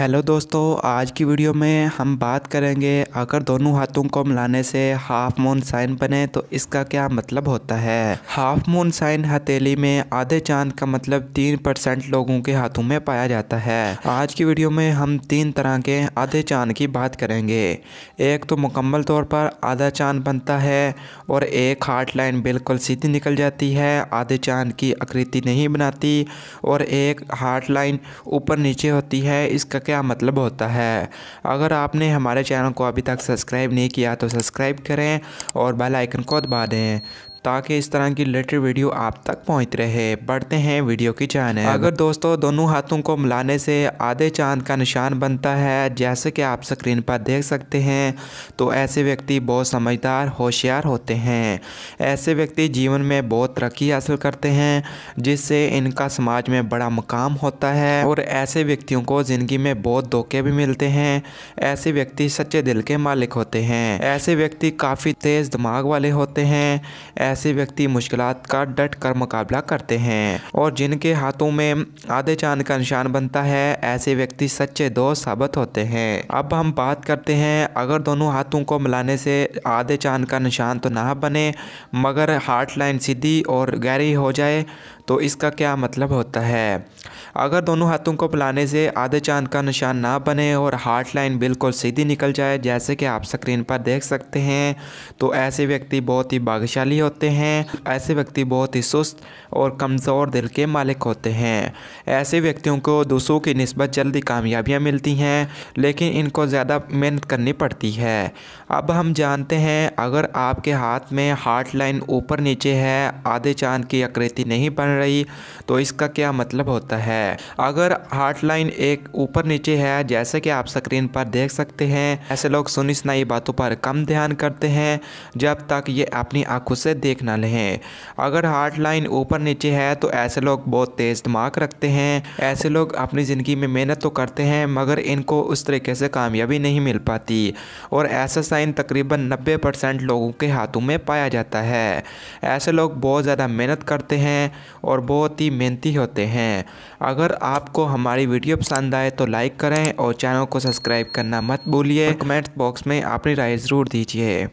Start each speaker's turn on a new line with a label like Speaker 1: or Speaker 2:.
Speaker 1: hello दोस्तों आज की वीडियो में हम बात करेंगे अगर दोनों हाथों को मिलाने से हाफ मून साइन बने तो इसका क्या मतलब होता है हाफ मून साइन हथेली में आधे चांद का मतलब तीन परसेंट लोगों के हाथों में पाया जाता है आज की वीडियो में हम तीन तरह के आधे चांद की बात करेंगे एक तो मुकम्मल तौर पर आधा चांद बनता है और एक हार्ट लाइन बिल्कुल सीधी निकल जाती है आधे चांद की आकृति नहीं बनाती और एक हार्ट लाइन ऊपर नीचे होती है इसका क्या मतलब होता है अगर आपने हमारे चैनल को अभी तक सब्सक्राइब नहीं किया तो सब्सक्राइब करें और बेल आइकन को दबा दें ताकि इस तरह की रिलेटेड वीडियो आप तक पहुंच रहे बढ़ते हैं वीडियो की जाने अगर दोस्तों दोनों हाथों को मिलाने से आधे चांद का निशान बनता है जैसे कि आप स्क्रीन पर देख सकते हैं तो ऐसे व्यक्ति बहुत समझदार होशियार होते हैं ऐसे व्यक्ति जीवन में बहुत तरक्की हासिल करते हैं जिससे इनका समाज में बड़ा मुकाम होता है और ऐसे व्यक्तियों को ज़िंदगी में बहुत धोखे भी मिलते हैं ऐसे व्यक्ति सच्चे दिल के मालिक होते हैं ऐसे व्यक्ति काफ़ी तेज़ दिमाग वाले होते हैं ऐसे व्यक्ति मुश्किल का डट कर मुकाबला करते हैं और जिनके हाथों में आधे चांद का निशान बनता है ऐसे व्यक्ति सच्चे दोस्त साबित होते हैं अब हम बात करते हैं अगर दोनों हाथों को मिलाने से आधे चांद का निशान तो ना बने मगर हार्ट लाइन सीधी और गहरी हो जाए तो इसका क्या मतलब होता है अगर दोनों हाथों को पिलाने से आधे चांद का निशान ना बने और हार्ट लाइन बिल्कुल सीधी निकल जाए जैसे कि आप स्क्रीन पर देख सकते हैं तो ऐसे व्यक्ति बहुत ही भाग्यशाली होते हैं ऐसे व्यक्ति बहुत ही सुस्त और कमज़ोर दिल के मालिक होते हैं ऐसे व्यक्तियों को दूसरों की नस्बत जल्दी कामयाबियाँ मिलती हैं लेकिन इनको ज़्यादा मेहनत करनी पड़ती है अब हम जानते हैं अगर आपके हाथ में हार्ट लाइन ऊपर नीचे है आधे चांद की आकृति नहीं बन रही तो इसका क्या मतलब होता है है अगर हार्ट लाइन एक ऊपर नीचे है जैसे कि आप स्क्रीन पर देख सकते हैं ऐसे लोग सुनी सुनाई बातों पर कम ध्यान करते हैं जब तक ये अपनी आंखों से देख ना लें अगर हार्ट लाइन ऊपर नीचे है तो ऐसे लोग बहुत तेज़ दिमाग रखते हैं ऐसे लोग अपनी ज़िंदगी में मेहनत तो करते हैं मगर इनको उस तरीके से कामयाबी नहीं मिल पाती और ऐसा साइन तकरीबन नब्बे परसेंट लोगों के हाथों में पाया जाता है ऐसे लोग बहुत ज़्यादा मेहनत करते हैं और बहुत ही मेहनती होते हैं अगर आपको हमारी वीडियो पसंद आए तो लाइक करें और चैनल को सब्सक्राइब करना मत भूलिए कमेंट बॉक्स में अपनी राय ज़रूर दीजिए